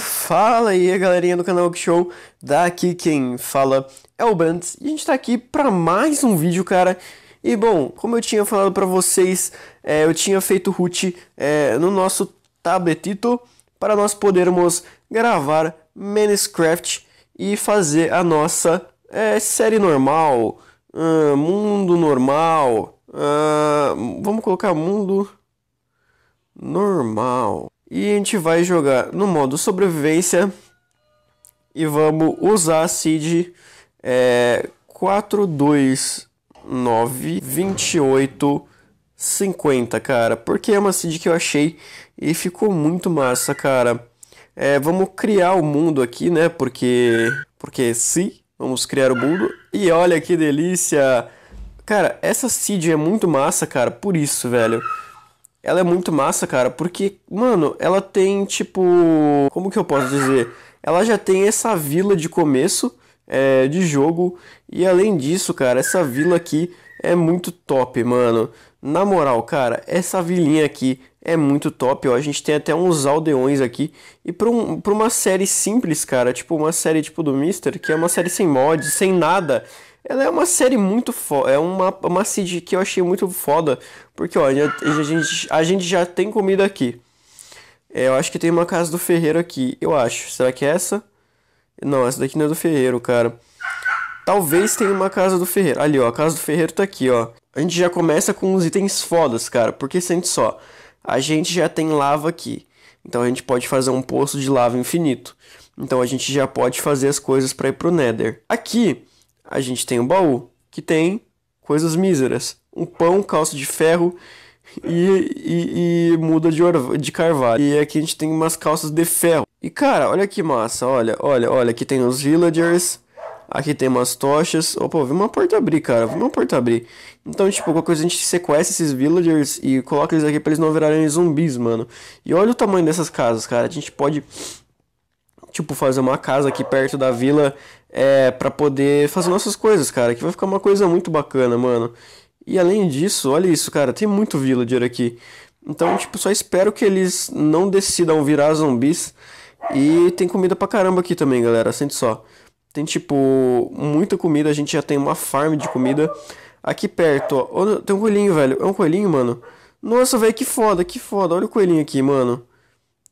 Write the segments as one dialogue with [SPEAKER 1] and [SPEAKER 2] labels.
[SPEAKER 1] Fala aí, galerinha do canal que Show. Daqui quem fala é o Brands. E a gente tá aqui para mais um vídeo, cara. E bom, como eu tinha falado para vocês, é, eu tinha feito root é, no nosso tabletito para nós podermos gravar Minecraft e fazer a nossa é, série normal, uh, mundo normal. Uh, vamos colocar mundo normal. E a gente vai jogar no modo sobrevivência. E vamos usar a seed é, 4292850, cara. Porque é uma seed que eu achei e ficou muito massa, cara. É, vamos criar o mundo aqui, né? Porque, porque sim vamos criar o mundo. E olha que delícia! Cara, essa seed é muito massa, cara, por isso, velho ela é muito massa, cara, porque, mano, ela tem tipo. Como que eu posso dizer? Ela já tem essa vila de começo é, de jogo, e além disso, cara, essa vila aqui é muito top, mano. Na moral, cara, essa vilinha aqui é muito top, ó. A gente tem até uns aldeões aqui. E pra, um, pra uma série simples, cara, tipo uma série tipo do Mister, que é uma série sem mods, sem nada, ela é uma série muito foda. É uma, uma seed que eu achei muito foda. Porque, ó, a gente, a gente já tem comida aqui. É, eu acho que tem uma casa do Ferreiro aqui. Eu acho. Será que é essa? Não, essa daqui não é do Ferreiro, cara. Talvez tenha uma casa do Ferreiro. Ali, ó. A casa do Ferreiro tá aqui, ó. A gente já começa com uns itens fodas, cara. Porque sente só. A gente já tem lava aqui. Então a gente pode fazer um poço de lava infinito. Então a gente já pode fazer as coisas para ir pro Nether. Aqui a gente tem um baú que tem coisas míseras. Um pão, calça de ferro e, e, e muda de, de carvalho. E aqui a gente tem umas calças de ferro. E cara, olha que massa, olha, olha, olha, aqui tem os villagers, aqui tem umas tochas. Opa, vi uma porta abrir, cara, vi uma porta abrir. Então, tipo, qualquer coisa a gente sequestra esses villagers e coloca eles aqui pra eles não virarem zumbis, mano. E olha o tamanho dessas casas, cara, a gente pode tipo, fazer uma casa aqui perto da vila é, para poder fazer nossas coisas, cara, que vai ficar uma coisa muito bacana, mano. E além disso, olha isso, cara, tem muito villager aqui. Então, tipo, só espero que eles não decidam virar zumbis. E tem comida pra caramba aqui também, galera, sente só. Tem, tipo, muita comida, a gente já tem uma farm de comida. Aqui perto, ó, tem um coelhinho, velho. É um coelhinho, mano? Nossa, velho, que foda, que foda. Olha o coelhinho aqui, mano.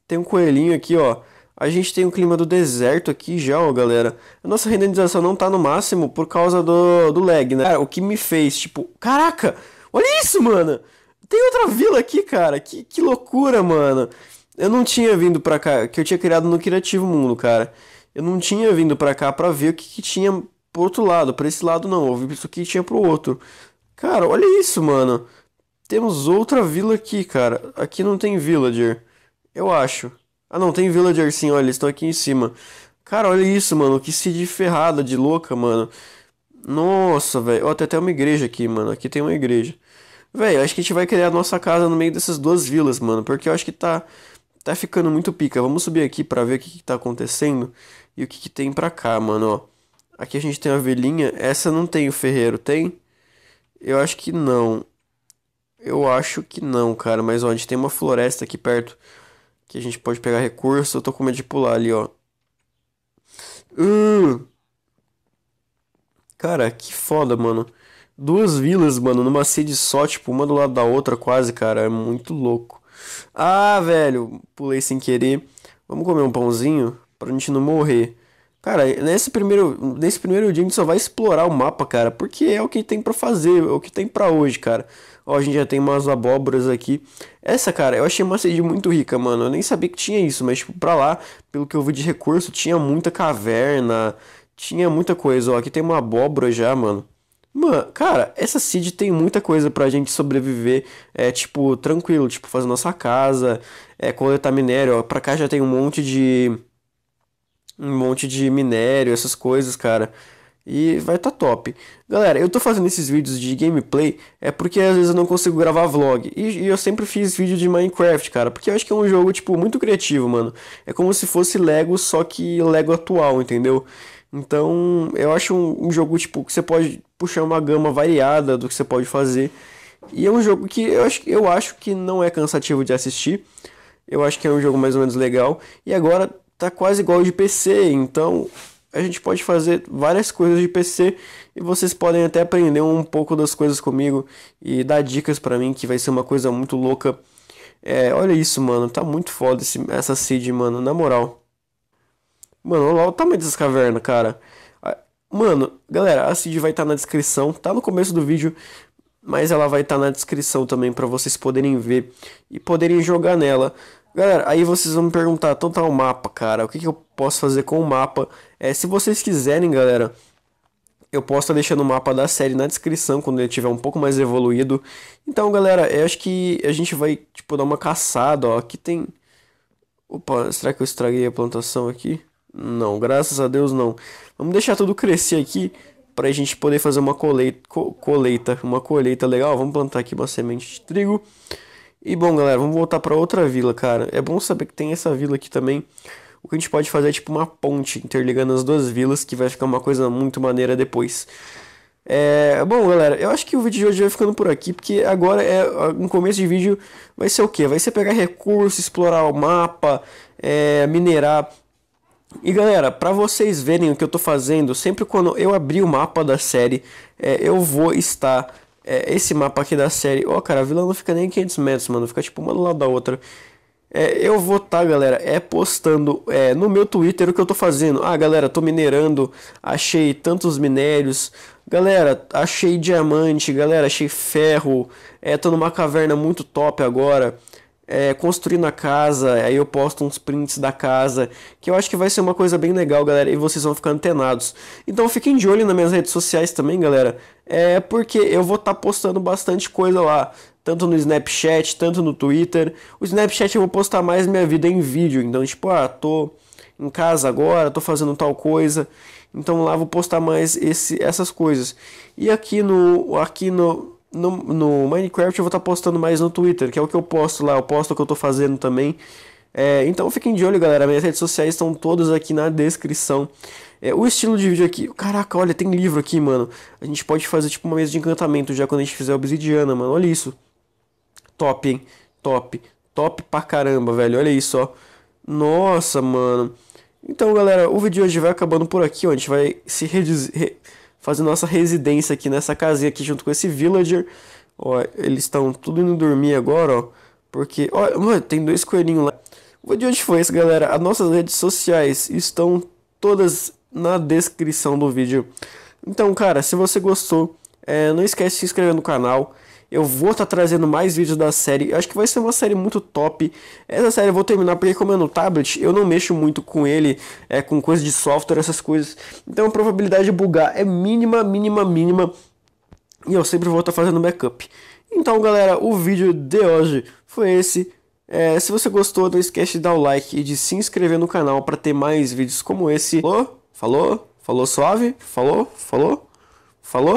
[SPEAKER 1] Tem um coelhinho aqui, ó. A gente tem um clima do deserto aqui já, ó, galera. A nossa renderização não tá no máximo por causa do, do lag, né? Cara, o que me fez, tipo, caraca, olha isso, mano! Tem outra vila aqui, cara. Que, que loucura, mano. Eu não tinha vindo pra cá, que eu tinha criado no Criativo Mundo, cara. Eu não tinha vindo pra cá pra ver o que, que tinha pro outro lado. Pra esse lado, não. Eu vi isso aqui tinha pro outro. Cara, olha isso, mano. Temos outra vila aqui, cara. Aqui não tem villager. Eu acho. Ah não, tem villager sim, olha, eles estão aqui em cima. Cara, olha isso, mano. Que se de ferrada de louca, mano. Nossa, velho. Ó, tem até uma igreja aqui, mano. Aqui tem uma igreja. Velho, acho que a gente vai criar a nossa casa no meio dessas duas vilas, mano. Porque eu acho que tá, tá ficando muito pica. Vamos subir aqui pra ver o que, que tá acontecendo e o que, que tem pra cá, mano, ó. Aqui a gente tem a velhinha. Essa não tem o ferreiro, tem? Eu acho que não. Eu acho que não, cara. Mas, ó, a gente tem uma floresta aqui perto. Que a gente pode pegar recurso. Eu tô com medo de pular ali, ó. Hum. Cara, que foda, mano. Duas vilas, mano, numa sede só, tipo, uma do lado da outra, quase, cara. É muito louco. Ah, velho, pulei sem querer. Vamos comer um pãozinho pra gente não morrer. Cara, nesse primeiro, nesse primeiro dia a gente só vai explorar o mapa, cara, porque é o que tem para fazer, é o que tem para hoje, cara. Ó, a gente já tem umas abóboras aqui. Essa, cara, eu achei uma sede muito rica, mano. Eu nem sabia que tinha isso, mas, tipo, pra lá, pelo que eu vi de recurso, tinha muita caverna, tinha muita coisa. Ó, aqui tem uma abóbora já, mano. Mano, cara, essa seed tem muita coisa pra gente sobreviver, é, tipo, tranquilo, tipo, fazer nossa casa, é, coletar minério, ó, pra cá já tem um monte de... um monte de minério, essas coisas, cara. E vai tá top. Galera, eu tô fazendo esses vídeos de gameplay é porque às vezes eu não consigo gravar vlog. E, e, eu sempre fiz vídeo de Minecraft, cara, porque eu acho que é um jogo, tipo, muito criativo, mano. É como se fosse Lego, só que Lego atual, entendeu? Então, eu acho um, um jogo, tipo, que você pode puxar uma gama variada do que você pode fazer. E é um jogo que eu acho, eu acho que não é cansativo de assistir. Eu acho que é um jogo mais ou menos legal. E agora tá quase igual de PC, então a gente pode fazer várias coisas de PC e vocês podem até aprender um pouco das coisas comigo e dar dicas para mim, que vai ser uma coisa muito louca. É, olha isso, mano, tá muito foda esse, essa seed, mano, na moral. Mano, olha o tamanho dessas cavernas, cara. Mano, galera, a seed vai estar tá na descrição, tá no começo do vídeo, mas ela vai estar tá na descrição também para vocês poderem ver e poderem jogar nela. Galera, aí vocês vão me perguntar, então tá o mapa, cara, o que, que eu posso fazer com o mapa? É, se vocês quiserem, galera, eu posso estar tá deixando o mapa da série na descrição quando ele tiver um pouco mais evoluído. Então, galera, eu acho que a gente vai, tipo, dar uma caçada, ó. Aqui tem... Opa, será que eu estraguei a plantação aqui? Não, graças a Deus não. Vamos deixar tudo crescer aqui pra gente poder fazer uma coleta, co coleta uma colheita legal. Vamos plantar aqui uma semente de trigo. E bom, galera, vamos voltar para outra vila, cara. É bom saber que tem essa vila aqui também. O que a gente pode fazer é tipo uma ponte interligando as duas vilas, que vai ficar uma coisa muito maneira depois. É, bom, galera, eu acho que o vídeo de hoje vai ficando por aqui, porque agora é um começo de vídeo vai ser o quê? Vai ser pegar recursos, explorar o mapa, é, minerar. E galera, para vocês verem o que eu tô fazendo, sempre quando eu abrir o mapa da série, é, eu vou estar é, esse mapa aqui da série, ó, oh, cara, a vila não fica nem 500 metros, mano, fica tipo uma do lado da outra. É, eu vou tá, galera, é postando é, no meu Twitter o que eu tô fazendo. Ah, galera, tô minerando, achei tantos minérios. Galera, achei diamante, galera, achei ferro. É, tô numa caverna muito top agora é, construindo a casa, aí eu posto uns prints da casa, que eu acho que vai ser uma coisa bem legal, galera, e vocês vão ficar antenados. Então fiquem de olho nas minhas redes sociais também, galera, é porque eu vou estar tá postando bastante coisa lá, tanto no Snapchat, tanto no Twitter. O Snapchat eu vou postar mais minha vida em vídeo, então tipo, ah, tô em casa agora, tô fazendo tal coisa. Então lá vou postar mais esse, essas coisas. E aqui no aqui no no, no Minecraft eu vou estar tá postando mais no Twitter, que é o que eu posto lá, eu posto o que eu estou fazendo também. É, então fiquem de olho, galera. Minhas redes sociais estão todas aqui na descrição. É, o estilo de vídeo aqui. Caraca, olha, tem livro aqui, mano. A gente pode fazer tipo uma mesa de encantamento já quando a gente fizer obsidiana, mano. Olha isso. Top, hein? Top. Top pra caramba, velho. Olha isso, ó. Nossa, mano. Então, galera, o vídeo de hoje vai acabando por aqui. Ó. A gente vai se reduzir fazendo nossa residência aqui nessa casinha aqui junto com esse villager. Ó, eles estão tudo indo dormir agora, ó. Porque, ó, mano, tem dois coelhinhos lá. O de hoje foi isso, galera. As nossas redes sociais estão todas na descrição do vídeo. Então, cara, se você gostou, é, não esquece de se inscrever no canal. Eu vou estar tá trazendo mais vídeos da série. Eu acho que vai ser uma série muito top. Essa série eu vou terminar porque, como é no tablet, eu não mexo muito com ele, é, com coisas de software, essas coisas. Então a probabilidade de bugar é mínima, mínima, mínima. E eu sempre vou estar tá fazendo backup. Então, galera, o vídeo de hoje foi esse. É, se você gostou, não esquece de dar o like e de se inscrever no canal para ter mais vídeos como esse. Falou? Falou? Falou suave? Falou? Falou? Falou?